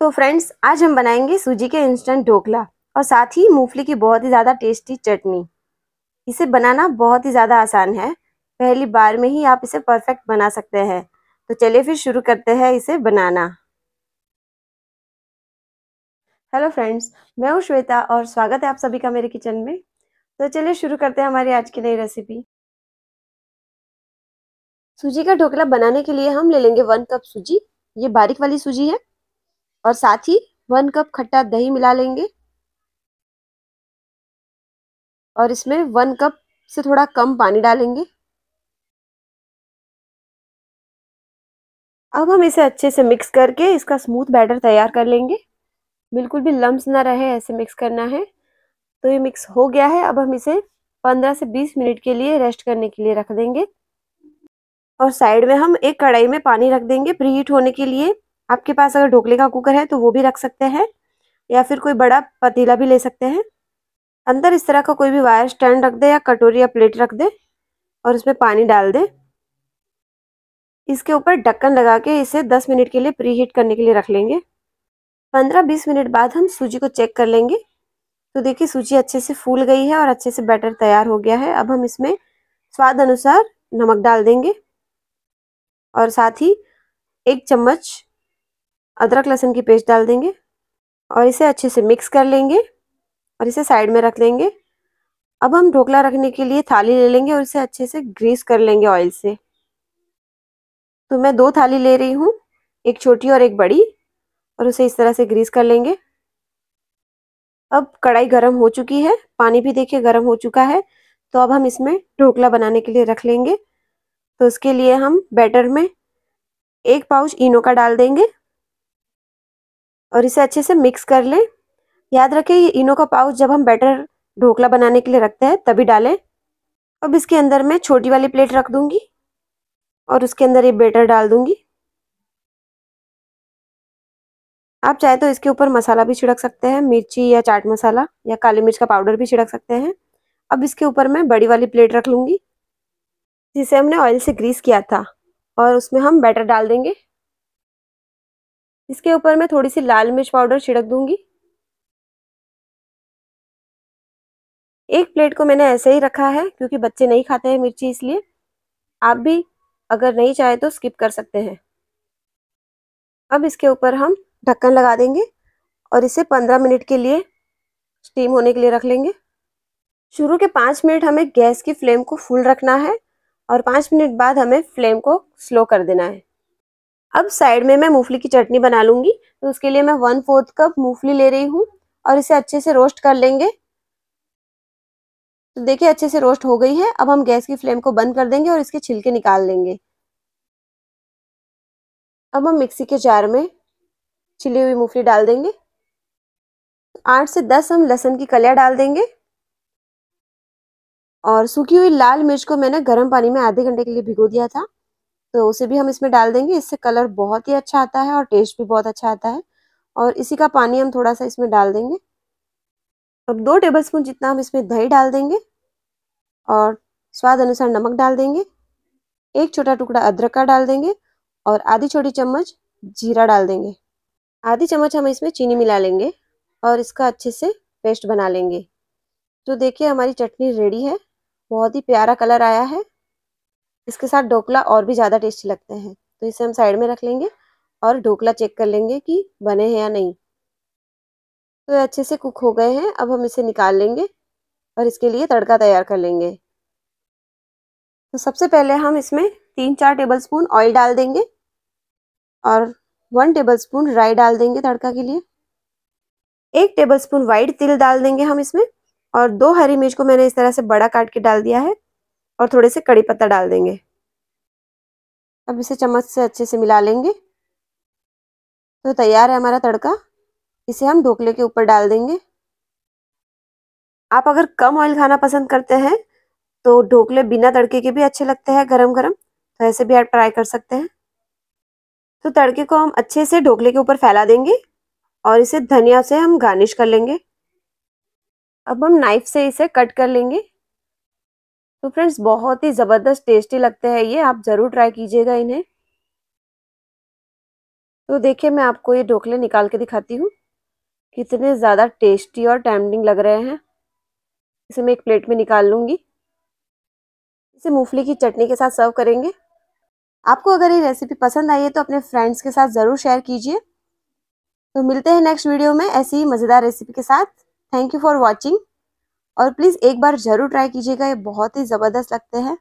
तो फ्रेंड्स आज हम बनाएंगे सूजी के इंस्टेंट ढोकला और साथ ही मूंगफली की बहुत ही ज़्यादा टेस्टी चटनी इसे बनाना बहुत ही ज़्यादा आसान है पहली बार में ही आप इसे परफेक्ट बना सकते हैं तो चलिए फिर शुरू करते हैं इसे बनाना हेलो फ्रेंड्स मैं हूँ श्वेता और स्वागत है आप सभी का मेरे किचन में तो चलिए शुरू करते हैं हमारी आज की नई रेसिपी सूजी का ढोकला बनाने के लिए हम ले लेंगे वन कप सूजी ये बारीक वाली सूजी है और साथ ही वन कप खट्टा दही मिला लेंगे और इसमें वन कप से थोड़ा कम पानी डालेंगे अब हम इसे अच्छे से मिक्स करके इसका स्मूथ बैटर तैयार कर लेंगे बिल्कुल भी लम्ब ना रहे ऐसे मिक्स करना है तो ये मिक्स हो गया है अब हम इसे 15 से 20 मिनट के लिए रेस्ट करने के लिए रख देंगे और साइड में हम एक कढ़ाई में पानी रख देंगे प्रीहीट होने के लिए आपके पास अगर ढोकले का कुकर है तो वो भी रख सकते हैं या फिर कोई बड़ा पतीला भी ले सकते हैं अंदर इस तरह का कोई भी वायर स्टैंड रख दे या कटोरी या प्लेट रख दे और उसमें पानी डाल दे इसके ऊपर ढक्कन लगा के इसे 10 मिनट के लिए प्री हीट करने के लिए रख लेंगे 15-20 मिनट बाद हम सूजी को चेक कर लेंगे तो देखिए सूजी अच्छे से फूल गई है और अच्छे से बैटर तैयार हो गया है अब हम इसमें स्वाद अनुसार नमक डाल देंगे और साथ ही एक चम्मच अदरक लहसुन की पेस्ट डाल देंगे और इसे अच्छे से मिक्स कर लेंगे और इसे साइड में रख लेंगे अब हम ढोकला रखने के लिए थाली ले लेंगे और इसे अच्छे से ग्रीस कर लेंगे ऑयल से तो मैं दो थाली ले रही हूँ एक छोटी और एक बड़ी और उसे इस तरह से ग्रीस कर लेंगे अब कढ़ाई गर्म हो चुकी है पानी भी देखिए गर्म हो चुका है तो अब हम इसमें ढोकला बनाने के लिए रख लेंगे तो उसके लिए हम बैटर में एक पाउच इनो का डाल देंगे और इसे अच्छे से मिक्स कर लें याद रखें ये इनो का पाउच जब हम बैटर ढोकला बनाने के लिए रखते हैं तभी डालें अब इसके अंदर मैं छोटी वाली प्लेट रख दूंगी और उसके अंदर ये बैटर डाल दूंगी आप चाहे तो इसके ऊपर मसाला भी छिड़क सकते हैं मिर्ची या चाट मसाला या काली मिर्च का पाउडर भी छिड़क सकते हैं अब इसके ऊपर मैं बड़ी वाली प्लेट रख लूँगी जिसे हमने ऑयल से ग्रीस किया था और उसमें हम बैटर डाल देंगे इसके ऊपर मैं थोड़ी सी लाल मिर्च पाउडर छिड़क दूंगी एक प्लेट को मैंने ऐसे ही रखा है क्योंकि बच्चे नहीं खाते हैं मिर्ची इसलिए आप भी अगर नहीं चाहे तो स्किप कर सकते हैं अब इसके ऊपर हम ढक्कन लगा देंगे और इसे पंद्रह मिनट के लिए स्टीम होने के लिए रख लेंगे शुरू के पाँच मिनट हमें गैस की फ्लेम को फुल रखना है और पाँच मिनट बाद हमें फ्लेम को स्लो कर देना है अब साइड में मैं मूंगफली की चटनी बना लूंगी तो उसके लिए मैं वन फोर्थ कप मूंगफली ले रही हूँ और इसे अच्छे से रोस्ट कर लेंगे तो देखिए अच्छे से रोस्ट हो गई है अब हम गैस की फ्लेम को बंद कर देंगे और इसके छिलके निकाल लेंगे अब हम मिक्सी के जार में छिली हुई मूंगफली डाल देंगे आठ से दस हम लहसुन की कलिया डाल देंगे और सूखी हुई लाल मिर्च को मैंने गर्म पानी में आधे घंटे के लिए भिगो दिया था तो उसे भी हम इसमें डाल देंगे इससे कलर बहुत ही अच्छा आता है और टेस्ट भी बहुत अच्छा आता है और इसी का पानी हम थोड़ा सा इसमें डाल देंगे अब दो टेबल स्पून जितना हम इसमें दही डाल देंगे और स्वाद अनुसार नमक डाल देंगे एक छोटा टुकड़ा अदरक का डाल देंगे और आधी छोटी चम्मच जीरा डाल देंगे आधी चम्मच हम इसमें चीनी मिला लेंगे और इसका अच्छे से पेस्ट बना लेंगे तो देखिए हमारी चटनी रेडी है बहुत ही प्यारा कलर आया है इसके साथ ढोकला और भी ज़्यादा टेस्टी लगते हैं तो इसे हम साइड में रख लेंगे और ढोकला चेक कर लेंगे कि बने हैं या नहीं तो अच्छे से कुक हो गए हैं अब हम इसे निकाल लेंगे और इसके लिए तड़का तैयार कर लेंगे तो सबसे पहले हम इसमें तीन चार टेबलस्पून ऑयल डाल देंगे और वन टेबलस्पून राई डाल देंगे तड़का के लिए एक टेबलस्पून वाइट तिल डाल देंगे हम इसमें और दो हरी मिर्च को मैंने इस तरह से बड़ा काट के डाल दिया है और थोड़े से कड़ी पत्ता डाल देंगे अब इसे चम्मच से अच्छे से मिला लेंगे तो तैयार है हमारा तड़का इसे हम ढोकले के ऊपर डाल देंगे आप अगर कम ऑयल खाना पसंद करते हैं तो ढोकले बिना तड़के के भी अच्छे लगते हैं गरम गरम तो ऐसे भी आप ट्राई कर सकते हैं तो तड़के को हम अच्छे से ढोकले के ऊपर फैला देंगे और इसे धनिया से हम गार्निश कर लेंगे अब हम नाइफ से इसे कट कर लेंगे तो फ्रेंड्स बहुत ही ज़बरदस्त टेस्टी लगते हैं ये आप ज़रूर ट्राई कीजिएगा इन्हें तो देखिए मैं आपको ये ढोकले निकाल के दिखाती हूँ कितने ज़्यादा टेस्टी और टैमडिंग लग रहे हैं इसे मैं एक प्लेट में निकाल लूँगी इसे मूंगफली की चटनी के साथ सर्व करेंगे आपको अगर ये रेसिपी पसंद आई है तो अपने फ्रेंड्स के साथ ज़रूर शेयर कीजिए तो मिलते हैं नेक्स्ट वीडियो में ऐसी ही मज़ेदार रेसिपी के साथ थैंक यू फॉर वॉचिंग और प्लीज़ एक बार ज़रूर ट्राई कीजिएगा ये बहुत ही ज़बरदस्त लगते हैं